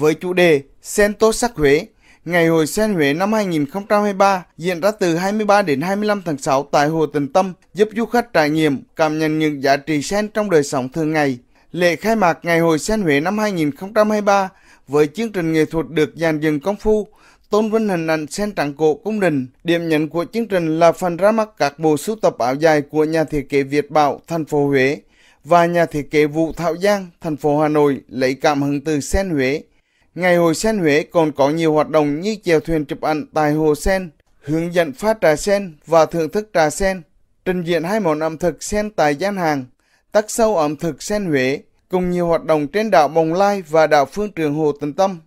với chủ đề Sen Tô Sắc Huế. Ngày hội Sen Huế năm 2023 diễn ra từ 23 đến 25 tháng 6 tại Hồ Tần Tâm, giúp du khách trải nghiệm, cảm nhận những giá trị sen trong đời sống thường ngày. Lễ khai mạc Ngày hội Sen Huế năm 2023 với chương trình nghệ thuật được dàn dựng công phu, tôn vinh hình ảnh sen trắng cổ cung đình. Điểm nhấn của chương trình là phần ra mắt các bộ sưu tập áo dài của nhà thiết kế Việt Bảo, thành phố Huế và nhà thiết kế Vũ Thảo Giang, thành phố Hà Nội lấy cảm hứng từ sen Huế. Ngày Hồ Sen Huế còn có nhiều hoạt động như chèo thuyền chụp ảnh tại Hồ Sen, hướng dẫn pha trà sen và thưởng thức trà sen, trình diễn hai món ẩm thực sen tại gian hàng, tắc sâu ẩm thực sen Huế, cùng nhiều hoạt động trên đảo Bồng Lai và đảo Phương Trường Hồ Tịnh Tâm.